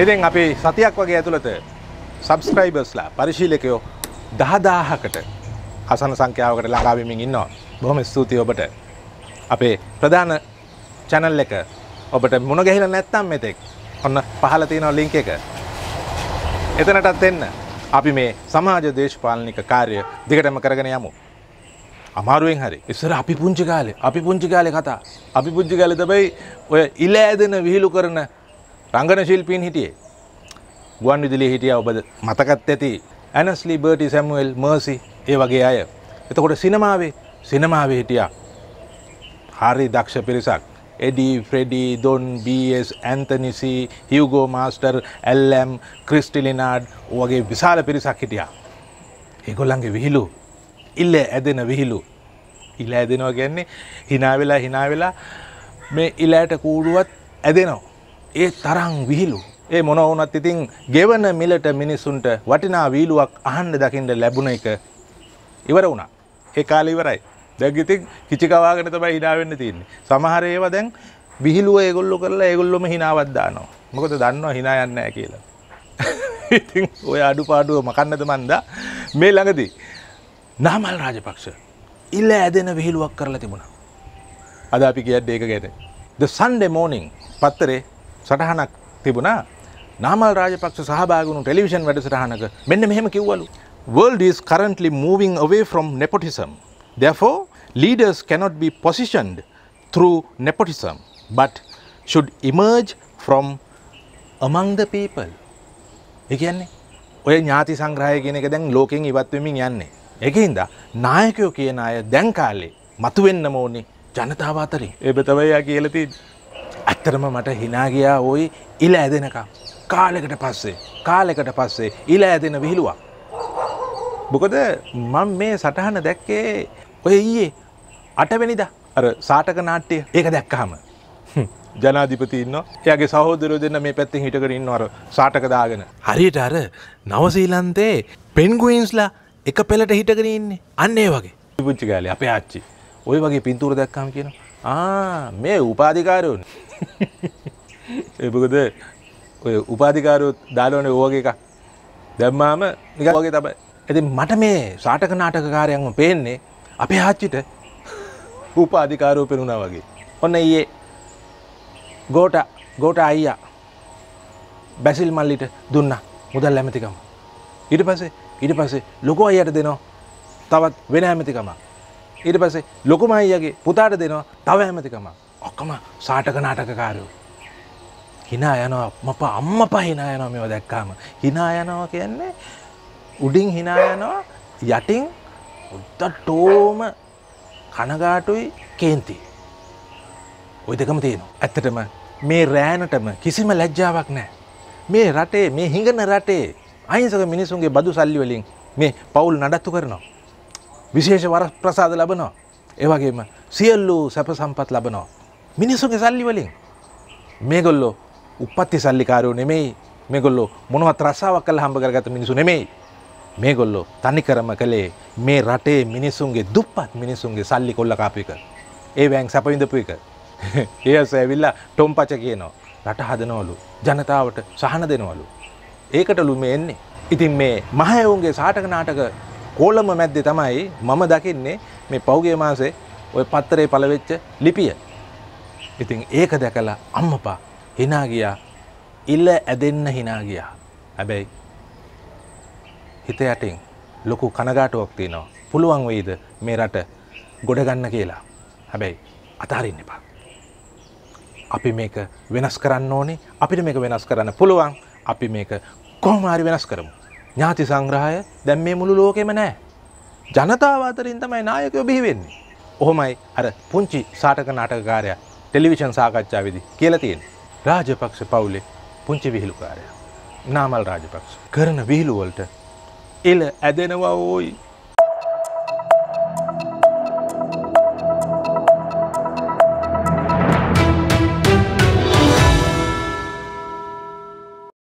ඉතින් අපි සතියක් වගේ ඇතුළත සබස්ක්‍රයිබර්ස්ලා පරිශීලකයෝ දහදාහකට අසන සංඛ්‍යාවකට ළඟාවමින් ඉන්නවා. බොහොම ස්තුතියි ඔබට. අපේ ප්‍රධාන channel එක ඔබට මුණ ගැහිලා නැත්නම් මෙතෙක් ඔන්න පහළ තියෙන link එක. එතනටත් එන්න. අපි මේ සමාජ දේශපාලනික කාර්ය දිගටම කරගෙන යමු. අමාරුවෙන් හරි ඉස්සර අපි පුංචි කාලේ අපි පුංචි කාලේ කතා අපි පුංචි කාලේ තමයි ඔය ඉල ඇදෙන විහිළු කරන රංගන ශිල්පීන් හිටියේ. ගුවන් විදුලියේ හිටියා ඔබ මතකත් ඇති ඇනස්ලි බර්ටි සැමුවෙල් මර්සි ඒ වගේ අය. එතකොට සිනමාවේ සිනමාවේ හිටියා. හරි දක්ෂ පිරිසක්. එඩි ෆ්‍රෙඩි දොන් බස් ඇන්තනිසි හියුගෝ මාස්ටර් ඇල්ලම් ක්‍රිස්ටිලිනාඩ් වගේ විශාල පිරිසක් හිටියා. ඒගොල්ලන්ගේ විහිලු ඉල්ල ඇදෙන විහිලු ඉල්ල ඇදෙනවා ගැන්නේ හිනාවෙලා හිනාවෙලා මේ ඉලෑට කූඩුවත් ඇදෙනවා ඒ තරම් විහිළු. ඒ මොන වුණත් ඉතින් ගෙවන මිලට මිනිසුන්ට වටිනා වීලුවක් අහන්න දකින්න ලැබුණ එක ඉවර වුණා. ඒ කාලේ ඉවරයි. දැන් ඉතින් කිචි කවාගෙන තමයි hina වෙන්න තියෙන්නේ. සමහර ඒවා දැන් විහිළුව ඒගොල්ලෝ කරලා ඒගොල්ලොම hinaවක් දානවා. මොකද දන්නවා hina යන්නේ නැහැ කියලා. ඉතින් ඔය අඩුපාඩුව මකන්නද මන්දා මේ ළඟදී නාමල් රාජපක්ෂ ඉල ඇදෙන විහිළුවක් කරලා තිබුණා. අද අපි කියන්නේ ඒක ගැන. The Sunday morning පත්තරේ සටහනක් තිබුණා නාමල් රාජපක්ෂ සහභාගුණු ටෙලිවිෂන් වැඩසටහනක මෙන්න මෙහෙම කිව්වලු. World is currently moving away from nepotism. Therefore, leaders cannot be positioned through nepotism, but should emerge from among the people. ඒ කියන්නේ ඔය ඥාති සංග්‍රහය කියන එක දැන් ලෝකෙන් ඉවත් වෙමින් යන්නේ. ඒකින්ද නායකයෝ කියන අය දැන් කාලේ මතුවෙන්නම ඕනේ ජනතාව අතරේ. ඒක තමයි යා කියලා තියෙන්නේ. ඇත්තරම මට හිනාගියා ඔයි ඉල ඇදෙනකම්. කාලෙකට පස්සේ කාලෙකට පස්සේ ඉල ඇදෙන විහිළුවක්. බොකද මං මේ සටහන දැක්කේ ඔය ඊයේ අටවැනිද අර සාටක නාට්‍යය ඒක දැක්කහම. ජනාධිපතින්න එයාගේ සහෝදරෝ දෙන්න මේ පැත්තිෙන් හිටකරන්න අර සාටකදාගෙන. හරියට අර නවසීලන්තේ පෙන්ගුයින්ස්ලා එක පෙළට හිටකරන්නේ අන්නේ වගේ පුංචි කාලේ අපේ ආච්චි ඔය වගේ පින්තූර දැක්කම් කියන ආ මේ උපාධිකාරයෝන් ඒපකද ඔය උපාධිකාරු දාලෝන ඕෝග එකක් දැම්මාම නිකගේ තමයි ඇති මට මේ සාටක නාටකකාරයන්ම පේන්නේ අපේ ආච්චිට උපාධිකාරෝ පෙනුණා වගේ ඔන්න ඒ ගෝට ගෝට අයියා බැසිල් මල්ලිට දුන්න මුදල් ඇමතිකම ඉට පසේ ඉට පසේ ලොකු අයියට දෙනවා තවත් වෙන ඇමතිකම ඊට පසේ ලොකුම අයියගේ පුතාට දෙනවා තව ඇමතිකමක් ඔක්කම සාටක නාටකකාරයෝ. හිනා යනවා මප අම්ම පහිනා යනවා මෙෝ දැක්කාම. හිනා යනවා කියන්නේ උඩින් හිනා යනවා යටින් උත්තටෝම කනගාටුයි කේන්ති. ඔය දෙකම තියෙනවා. ඇත්තටම මේ රෑනටම කිසිම ලැජ්ජාවක් නෑ. මේ රටේ මේ හිඟන රටේ අහිංසක මිනිසුන්ගේ බදු සල්ලි වලින් මේ පවුල් නඩත්තු කරනවා. විශේෂ වර ප්‍රසාද ලබනවා. ඒවගේම සියල්ලූ සැප සම්පත් ලබනවා. මිනිස්සුගේ සල්ලි වලින් මේගොල්ලෝ උපත්ති සල්ලිකාරයෝ නෙමෙයි මේගොල්ලෝ මොනවත් රස්සාවක් කළ හම්බ කරගත මිනිසු නෙමෙයි මේගොල්ලෝ තනිකරම කළේ මේ රටේ මිනිසුන්ගේ දුප්පත් මිනිසුන්ගේ සල්ලි කොල්ල කාපු එක ඒ වෑන් සැපවිඳපු එක ඒ අස ඇවිල්ලා ටොම්පච කියනවා රට හදනවලු ජනතාවට සහන දෙනවලු ඒකටලු මේ එන්නේ ඉතින් මේ මහයවුන්ගේ සාටක නාටක කෝලම මැද්දේ තමයි මම දකින්නේ මේ පෞගේ මාසේ ඔය පත්තරේ පළවෙච්ච ලිපිය ඉතින් ඒක දැකලා අම්මපා හිනා ගියා ඉල්ල ඇදෙන්න හිනා ගියා හැබැයි හිත යටින් ලොකු කනගාටුවක් තියෙනවා පුළුවන් වෙයිද මේ රට ගොඩ ගන්න කියලා හැබැයි අතාරින්න එපා අපි මේක වෙනස් කරන්න ඕනේ අපිට මේක වෙනස් කරන්න පුළුවන් අපි මේක කොහොම හරි වෙනස් කරමු ඥාති සංග්‍රහය දැන් මේ මුළු ලෝකෙම නෑ ජනතාව අතරින් තමයි නායකයෝ බිහි වෙන්නේ ඔහොමයි අර පුංචි සාටක නාටකකාරයා ටෙලිවිෂන් සාකච්ඡාවේදී කියලා තියෙන්නේ. රාජපක්ෂ පවුලේ පුංචි විහිළුකාරයා. නාමල් රාජපක්ෂ කරන විහිළුවලට එළ ඇදෙනවා ඕයි